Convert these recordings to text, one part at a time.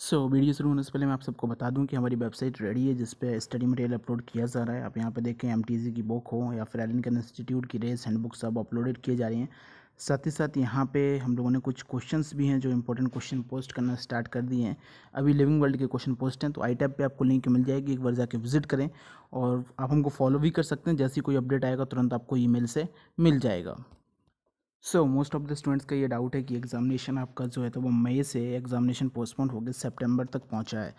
सो so, video शुरू होने से पहले मैं आप सबको बता दूं कि हमारी वेबसाइट रेडी है जिस पे स्टडी मटेरियल अपलोड किया जा रहा है आप यहाँ पे देखें एम की बुक हो या फिर एलिनकन इंस्टीट्यूट की रेस हैंडबुक सब अपलोडेड किए जा रही हैं साथ ही साथ यहाँ पे हम लोगों ने कुछ क्वेश्चंस भी हैं जो इंपॉर्टेंट क्वेश्चन पोस्ट करना स्टार्ट कर दिए हैं अभी लिविंग वर्ल्ड के क्वेश्चन पोस्ट हैं तो आई टैप पर आपको लिंक मिल जाएगी एक बार जाके विजिट करें और आप हमको फॉलो भी कर सकते हैं जैसी कोई अपडेट आएगा तुरंत आपको ई से मिल जाएगा so most of the students का ये डाउट है कि एग्जामिनेशन आपका जो है तो वो मई से एग्जामिनेशन पोस्टपोन गया सेप्टेम्बर तक पहुंचा है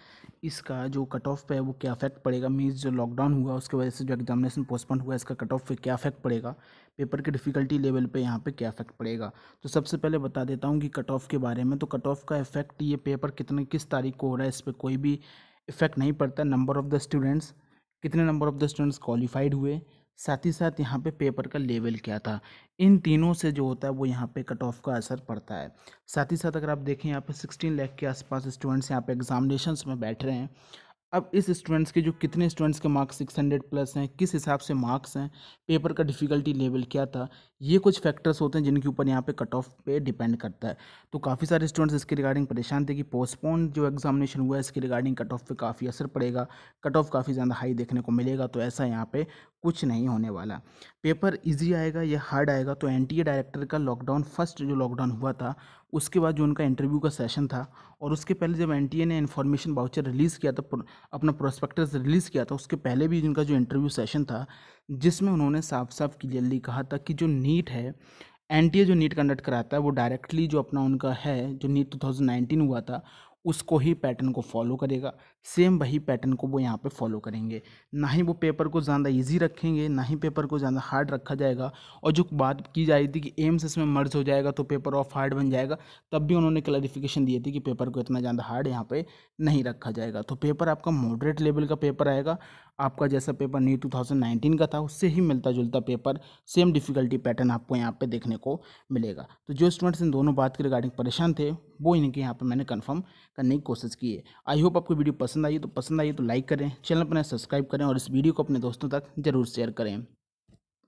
इसका जो कट ऑफ पे है वो क्या इफेक्ट पड़ेगा मीन्स जो लॉकडाउन हुआ उसकी वजह से जो एग्जामिनेशन पोस्टपोन हुआ इसका कट ऑफ पे क्या इफेक्ट पड़ेगा पेपर के डिफ़िकल्टी लेवल पे यहाँ पे क्या इफेक्ट पड़ेगा तो सबसे पहले बता देता हूँ कि कट ऑफ के बारे में तो कट ऑफ का इफेक्ट ये पेपर कितने किस तारीख को हो रहा है इस पर कोई भी इफेक्ट नहीं पड़ता नंबर ऑफ़ द स्टूडेंट्स कितने number of the students qualified हुए साथ ही साथ यहाँ पे पेपर का लेवल क्या था इन तीनों से जो होता है वो यहाँ पे कट ऑफ का असर पड़ता है साथ ही साथ अगर आप देखें यहाँ पे सिक्सटीन लाख के आसपास स्टूडेंट्स यहाँ पे एग्जामिनेशन में बैठ रहे हैं अब इस स्टूडेंट्स के जो कितने स्टूडेंट्स के मार्क्स सिक्स हंड्रेड प्लस हैं किस हिसाब से मार्क्स हैं पेपर का डिफ़िकल्टी लेवल क्या था ये कुछ फैक्टर्स होते हैं जिनके ऊपर यहाँ पे कट ऑफ पे डिपेंड करता है तो काफ़ी सारे स्टूडेंट्स इसके रिगार्डिंग परेशान थे कि पोस्टपोन जो एग्जामिनेशन हुआ है इसके रिगार्डिंग कट ऑफ पे काफ़ी असर पड़ेगा कट ऑफ काफ़ी ज़्यादा हाई देखने को मिलेगा तो ऐसा यहाँ पे कुछ नहीं होने वाला पेपर ईजी आएगा या हार्ड आएगा तो एन डायरेक्टर का लॉकडाउन फर्स्ट जो लॉकडाउन हुआ था उसके बाद जो उनका इंटरव्यू का सेशन था और उसके पहले जब एन ने इन्फॉर्मेशन बाउचर रिलीज़ किया था अपना प्रोस्पेक्टस रिलीज़ किया था उसके पहले भी जिनका जो इंटरव्यू सेशन था जिसमें उन्होंने साफ साफ क्लियरली कहा था कि जो नीट है एन जो नीट कंडक्ट कराता है वो डायरेक्टली जो अपना उनका है जो नीट 2019 हुआ था उसको ही पैटर्न को फॉलो करेगा सेम वही पैटर्न को वो यहाँ पे फॉलो करेंगे ना ही वो पेपर को ज़्यादा इजी रखेंगे ना ही पेपर को ज़्यादा हार्ड रखा जाएगा और जो बात की जा रही थी कि एम्स इसमें मर्ज हो जाएगा तो पेपर ऑफ हार्ड बन जाएगा तब भी उन्होंने क्लैरिफिकेशन दिए थी कि पेपर को इतना ज़्यादा हार्ड यहाँ पर नहीं रखा जाएगा तो पेपर आपका मॉडरेट लेवल का पेपर आएगा आपका जैसा पेपर नीट टू का था उससे ही मिलता जुलता पेपर सेम डिफ़िकल्टी पैटर्न आपको यहाँ पर देखने को मिलेगा तो जो स्टूडेंट्स इन दोनों बात के रिगार्डिंग परेशान थे वो इनके यहाँ पर मैंने कन्फर्म करने की कोशिश की है आई होप आपको वीडियो पसंद आई तो पसंद आई तो लाइक करें चैनल पर सब्सक्राइब करें और इस वीडियो को अपने दोस्तों तक जरूर शेयर करें